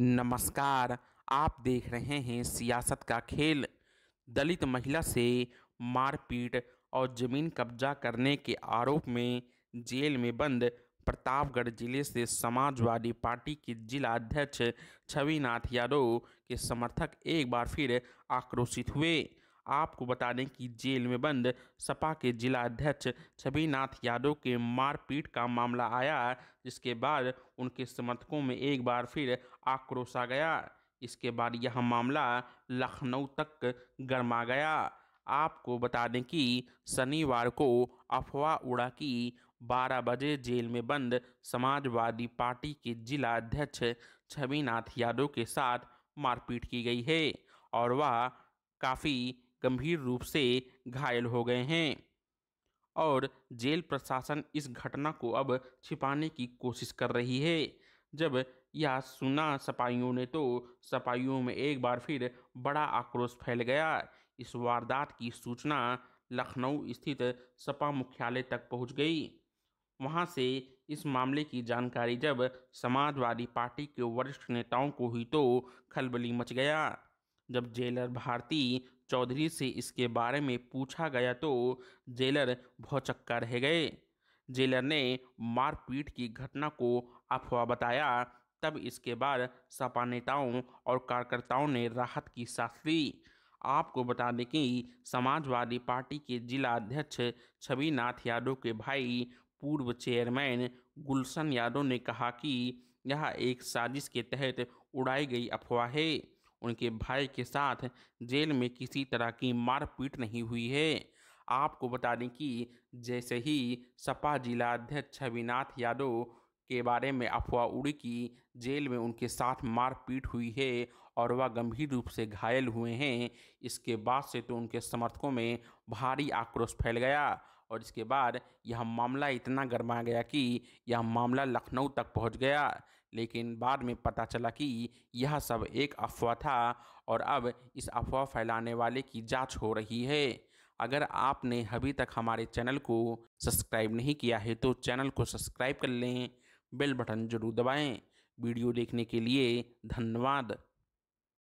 नमस्कार आप देख रहे हैं सियासत का खेल दलित महिला से मारपीट और जमीन कब्जा करने के आरोप में जेल में बंद प्रतापगढ़ जिले से समाजवादी पार्टी के जिला अध्यक्ष छविनाथ यादव के समर्थक एक बार फिर आक्रोशित हुए आपको बता दें कि जेल में बंद सपा के जिला अध्यक्ष छविनाथ यादव के मारपीट का मामला आया जिसके बाद उनके समर्थकों में एक बार फिर आक्रोश आ गया इसके बाद यह मामला लखनऊ तक गर्मा गया आपको बता दें कि शनिवार को अफवाह उड़ा कि 12 बजे जेल में बंद समाजवादी पार्टी के जिला अध्यक्ष छविनाथ यादव के साथ मारपीट की गई है और वह काफ़ी गंभीर रूप से घायल हो गए हैं और जेल प्रशासन इस घटना को अब छिपाने की कोशिश कर रही है जब यह सुना सपाइयों ने तो सपाइयों में एक बार फिर बड़ा आक्रोश फैल गया इस वारदात की सूचना लखनऊ स्थित सपा मुख्यालय तक पहुंच गई वहां से इस मामले की जानकारी जब समाजवादी पार्टी के वरिष्ठ नेताओं को हुई तो खलबली मच गया जब जेलर भारती चौधरी से इसके बारे में पूछा गया तो जेलर भौचक्का रह गए जेलर ने मारपीट की घटना को अफवाह बताया तब इसके बाद सपा नेताओं और कार्यकर्ताओं ने राहत की सांस ली आपको बता दें कि समाजवादी पार्टी के जिला अध्यक्ष छवि नाथ यादव के भाई पूर्व चेयरमैन गुलशन यादव ने कहा कि यह एक साजिश के तहत उड़ाई गई अफवाह है उनके भाई के साथ जेल में किसी तरह की मारपीट नहीं हुई है आपको बता दें कि जैसे ही सपा जिला अध्यक्ष छविनाथ यादव के बारे में अफवाह उड़ी कि जेल में उनके साथ मारपीट हुई है और वह गंभीर रूप से घायल हुए हैं इसके बाद से तो उनके समर्थकों में भारी आक्रोश फैल गया और इसके बाद यह मामला इतना गर्मा गया कि यह मामला लखनऊ तक पहुंच गया लेकिन बाद में पता चला कि यह सब एक अफवाह था और अब इस अफवाह फैलाने वाले की जांच हो रही है अगर आपने अभी तक हमारे चैनल को सब्सक्राइब नहीं किया है तो चैनल को सब्सक्राइब कर लें बेल बटन जरूर दबाएं वीडियो देखने के लिए धन्यवाद